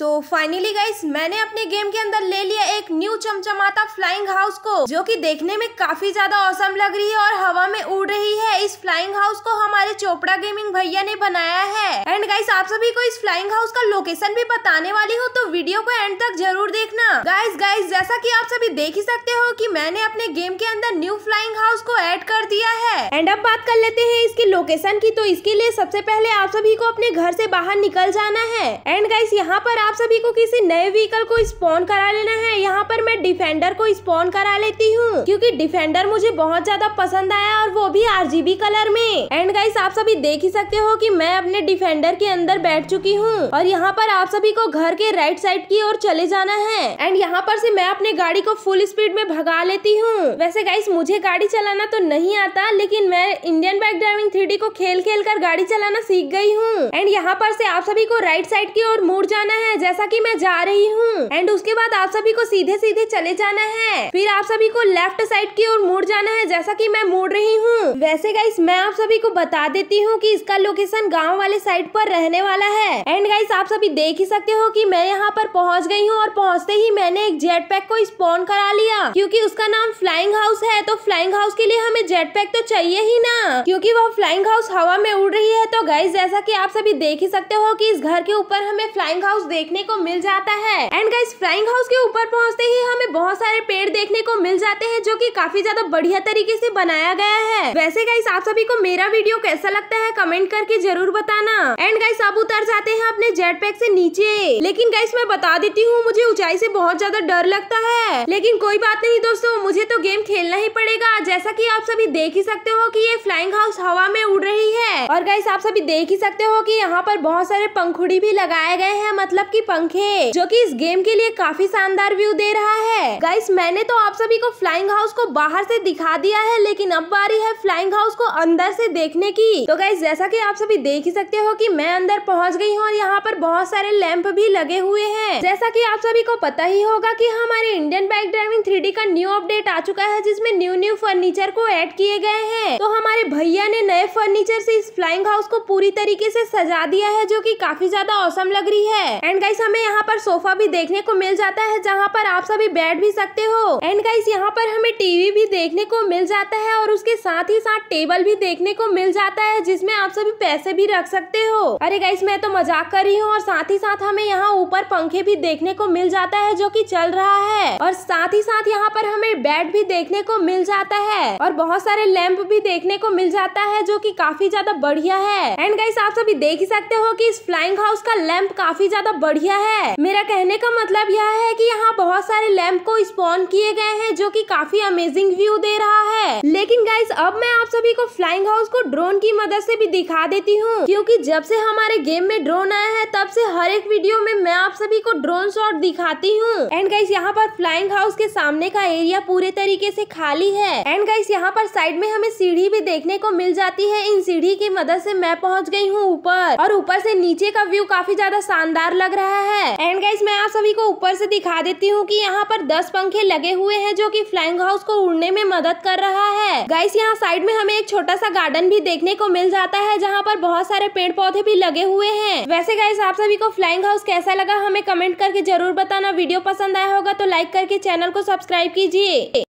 तो finally guys मैंने अपने गेम के अंदर ले लिया एक न्यू चमचमाता फ्लाइंग हाउस को जो कि देखने में काफी ज्यादा औसम लग रही है इस फ्लाइंग हाउस को हमारे चोपड़ा गेमिंग भैया ने बनाया है एंड गाइस आप सभी को इस फ्लाइंग हाउस का लोकेशन भी बताने वाली हो तो वीडियो को एंड तक जरूर देखना गाइस गाइस जैसा की आप सभी देख ही सकते हो की मैंने अपने गेम के अंदर न्यू फ्लाइंग हाउस को एड कर दिया है एंड अब बात कर लेते हैं इसकी लोकेशन की तो इसके लिए सबसे पहले आप सभी को अपने घर ऐसी बाहर निकल जाना है एंड गाइस यहाँ पर आप सभी को किसी नए व्हीकल को स्पॉन करा लेना है यहाँ पर मैं डिफेंडर को स्पॉन करा लेती हूँ क्यूँकी डिफेंडर मुझे बहुत ज्यादा पसंद आया और वो भी आरजीबी कलर में एंड गाइस आप सभी देख ही सकते हो कि मैं अपने डिफेंडर के अंदर बैठ चुकी हूँ और यहाँ पर आप सभी को घर के राइट साइड की ओर चले जाना है एंड यहाँ पर से मैं अपने गाड़ी को फुल स्पीड में भगा लेती हूँ वैसे गाइस मुझे गाड़ी चलाना तो नहीं आता लेकिन मैं इंडियन बाइक ड्राइविंग थ्री को खेल खेल कर गाड़ी चलाना सीख गई हूँ एंड यहाँ पर से आप सभी को राइट साइड की ओर मुड़ जाना है जैसा की मैं जा रही हूँ एंड उसके बाद आप सभी को सीधे सीधे चले जाना है फिर आप सभी को लेफ्ट साइड की ओर मुड़ जाना है जैसा की मैं मुड़ रही हूँ वैसे गाइस गाइस मैं आप सभी को बता देती हूँ कि इसका लोकेशन गांव वाले साइड पर रहने वाला है एंड गाइस आप सभी देख ही सकते हो कि मैं यहाँ पर पहुँच गई हूँ और पहुँचते ही मैंने एक जेट पैक को स्पॉन करा लिया क्योंकि उसका नाम फ्लाइंग हाउस है तो फ्लाइंग हाउस के लिए हमें जेट पैक तो चाहिए ही ना क्यूँकी वह फ्लाइंग हाउस हवा में उड़ रही है तो गाइस जैसा की आप सभी देख ही सकते हो की इस घर के ऊपर हमें फ्लाइंग हाउस देखने को मिल जाता है एंड गाइस फ्लाइंग हाउस के ऊपर पहुँचते ही हमें बहुत सारे पेड़ देखने को मिल जाते हैं जो की काफी ज्यादा बढ़िया तरीके ऐसी बनाया गया है वैसे गाइस आप सभी को मेरा वीडियो कैसा लगता है कमेंट करके जरूर बताना एंड गाइस अब उतर जाते हैं अपने जेट पैक से नीचे लेकिन गाइस मैं बता देती हूँ मुझे ऊंचाई से बहुत ज्यादा डर लगता है लेकिन कोई बात नहीं दोस्तों मुझे तो गेम खेलना ही पड़ेगा जैसा की आप सभी देख ही सकते हो की ये फ्लाइंग हाउस हवा में उड़ रही है और गाइस आप सभी देख ही सकते हो की यहाँ पर बहुत सारे पंखुड़ी भी लगाए गए है मतलब की पंखे जो की इस गेम के लिए काफी शानदार व्यू दे रहा है गाइस मैंने तो आप सभी को फ्लाइंग हाउस को बाहर से दिखा दिया है लेकिन अब बारी है फ्लाइंग हाउस को अंदर से देखने की तो गाइस जैसा कि आप सभी देख ही सकते हो कि मैं अंदर पहुंच गई हूं और यहाँ पर बहुत सारे लैंप भी लगे हुए हैं जैसा कि आप सभी को पता ही होगा कि हमारे इंडियन बाइक ड्राइविंग थ्री का न्यू अपडेट आ चुका है जिसमे न्यू न्यू फर्नीचर को एड किए गए हैं तो हमारे भैया ने नए फर्नीचर ऐसी इस फ्लाइंग हाउस को पूरी तरीके ऐसी सजा दिया है जो की काफी ज्यादा औसम लग रही है एंड गाइस हमें यहाँ पर सोफा भी देखने को मिल जाता है जहाँ पर आप सभी बेड भी सकते हो एंड गाइस यहाँ पर हमें टीवी भी देखने को मिल जाता है और उसके साथ ही साथ टेबल भी देखने को मिल जाता है जिसमे आप सभी पैसे भी रख सकते हो अरे गाइस मैं तो मजाक कर रही हूँ और साथ ही साथ हमें यहाँ ऊपर पंखे भी देखने को मिल जाता है जो की चल रहा है और साथ ही साथ यहाँ पर हमें बेड भी देखने को मिल जाता है और बहुत सारे लैंप भी देखने को मिल जाता है जो की काफी ज्यादा बढ़िया है एंड गाइस आप सभी देख ही सकते हो की इस फ्लाइंग हाउस का लैंप काफी ज्यादा बढ़िया है मेरा कहने का मतलब यह है की यहाँ बहुत सारे लैंप को स्पॉन किए गए हैं जो कि काफी अमेजिंग व्यू दे रहा है लेकिन गाइस अब मैं आप सभी को फ्लाइंग हाउस को ड्रोन की मदद से भी दिखा देती हूँ क्योंकि जब से हमारे गेम में ड्रोन आया है तब से हर एक वीडियो में मैं आप सभी को ड्रोन शॉट दिखाती हूँ एंड गाइस यहाँ पर फ्लाइंग हाउस के सामने का एरिया पूरे तरीके से खाली है एंड गाइस यहाँ पर साइड में हमें सीढ़ी भी देखने को मिल जाती है इन सीढ़ी की मदद से मैं पहुँच गई हूँ ऊपर और ऊपर से नीचे का व्यू काफी ज्यादा शानदार लग रहा है एंड गाइस मैं आप सभी को ऊपर से दिखा देती हूँ की यहाँ पर दस पंखे लगे हुए हैं जो कि फ्लाइंग हाउस को उड़ने में मदद कर रहा है गाइस यहाँ साइड में हमें एक छोटा सा गार्डन भी देखने को मिल जाता है जहाँ पर बहुत सारे पेड़ पौधे भी लगे हुए हैं वैसे गाइस आप सभी को फ्लाइंग हाउस कैसा लगा हमें कमेंट करके जरूर बताना वीडियो पसंद आया होगा तो लाइक करके चैनल को सब्सक्राइब कीजिए